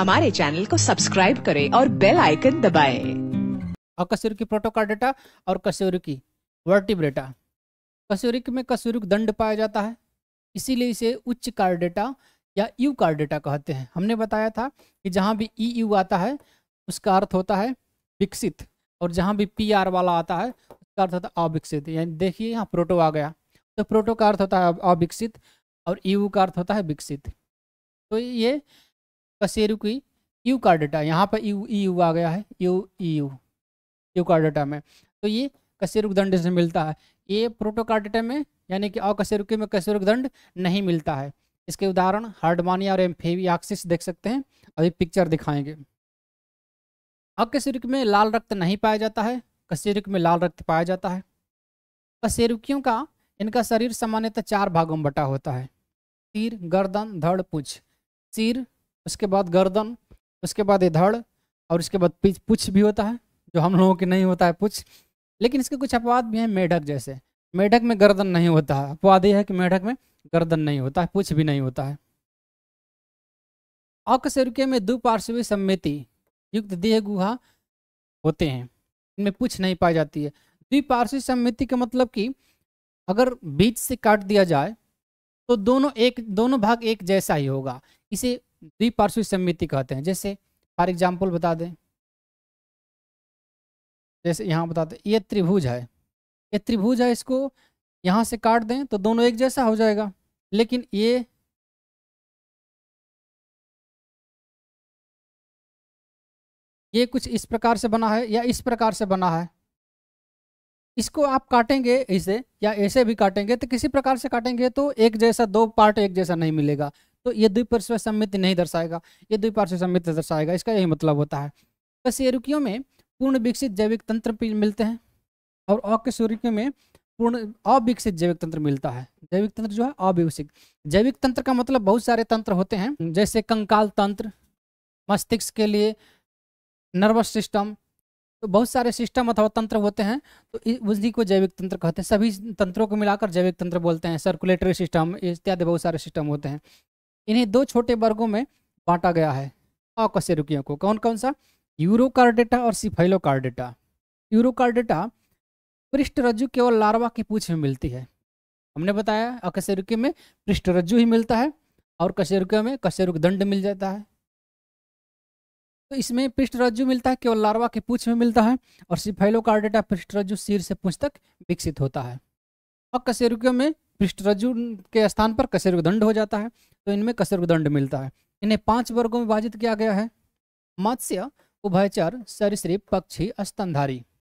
हमारे चैनल को सब्सक्राइब करें और बेल आइकन दबाएं। अकस्यूर की डेटा और कस्यूर की वर्टिब्रेटा कस्यूरिक में कस्यूरिक दंड पाया जाता है इसीलिए इसे उच्च डेटा या यू डेटा कहते हैं हमने बताया था कि जहाँ भी ई यू आता है उसका अर्थ होता है विकसित और जहाँ भी पी आर वाला आता है उसका अर्थ होता है अविकसित यानी देखिए यहाँ प्रोटो आ गया तो प्रोटो का अर्थ होता है अविकसित और यू का अर्थ होता है विकसित तो ये कसेरू की यू का डाटा यहाँ पर यू ई यू आ गया है यू ई यू यू का डाटा में तो ये कसेरुक दंड से मिलता है ये डाटा में यानी कि अकसेरुकी में कसेरुक दंड नहीं मिलता है इसके उदाहरण हार्डमानिया और एम्फेवी एम्फेवियाक्सिस देख सकते हैं अभी पिक्चर दिखाएंगे अकशेरुक में लाल रक्त नहीं पाया जाता है कशेरुक में लाल रक्त पाया जाता है कशेरुकियों का इनका शरीर सामान्यतः चार भागों में बटा होता है सिर गर्दन धड़ पुछ सिर उसके बाद गर्दन उसके बाद इधड़ और इसके बाद पीछ पुछ भी होता है जो हम लोगों के नहीं होता है पुछ लेकिन इसके कुछ अपवाद भी हैं मेढक जैसे मेढक में गर्दन नहीं होता है अपवाद यह है कि मेढक में गर्दन नहीं होता है पुछ भी नहीं होता है अकशरुके में दो पार्श्वी सम्मिति युक्त देह गुहा होते हैं इनमें पुछ नहीं पाई जाती है द्विपार्श्वी सम्मिति का मतलब कि अगर बीच से काट दिया जाए तो दोनों एक दोनों भाग एक जैसा ही होगा इसे द्विपार्श्विक समिति कहते हैं जैसे फॉर एग्जाम्पल बता दें जैसे यहाँ बताते ये त्रिभुज है ये त्रिभुज है इसको यहाँ से काट दें तो दोनों एक जैसा हो जाएगा लेकिन ये ये कुछ इस प्रकार से बना है या इस प्रकार से बना है इसको आप काटेंगे ऐसे या ऐसे भी काटेंगे तो किसी प्रकार से काटेंगे तो एक जैसा दो पार्ट एक जैसा नहीं मिलेगा तो ये द्विपार्श्व सम्मित नहीं दर्शाएगा ये द्विपार्श्व सम्मित दर्शाएगा इसका यही मतलब होता है कशेरुकियों में पूर्ण विकसित जैविक तंत्र मिलते हैं और अकशेरुकियों में पूर्ण अविकसित जैविक तंत्र मिलता है जैविक तंत्र जो है अविकसित जैविक तंत्र का मतलब बहुत सारे तंत्र होते हैं जैसे कंकाल तंत्र मस्तिष्क के लिए नर्वस सिस्टम तो बहुत सारे सिस्टम अथवा तंत्र होते हैं तो उसी को जैविक तंत्र कहते हैं सभी तंत्रों को मिलाकर जैविक तंत्र बोलते हैं सर्कुलेटरी सिस्टम इत्यादि बहुत सारे सिस्टम होते हैं इन्हें दो छोटे वर्गों में बांटा गया है अकशेरुकियों को कौन कौन सा यूरोकार्डेटा और सिफाइलोकार्डेटा यूरोकार्डेटा पृष्ठ रज्जु केवल लार्वा की पूछ में मिलती है हमने बताया अकशेरुकी में पृष्ठ रज्जु ही मिलता है और कशेरुकियों में कशेरुक दंड मिल जाता है तो इसमें पृष्ठ रज्जु मिलता है केवल लार्वा की पूछ में मिलता है और सिफेलो कार्डेटा पृष्ठ रज्जु सिर से पूछ तक विकसित होता है और कशेरुकियों में पृष्ठरज्जु के स्थान पर दंड हो जाता है तो इनमें दंड मिलता है इन्हें पांच वर्गों में विभाजित किया गया है मत्स्य उभयचर सरिश्रिप पक्षी स्तनधारी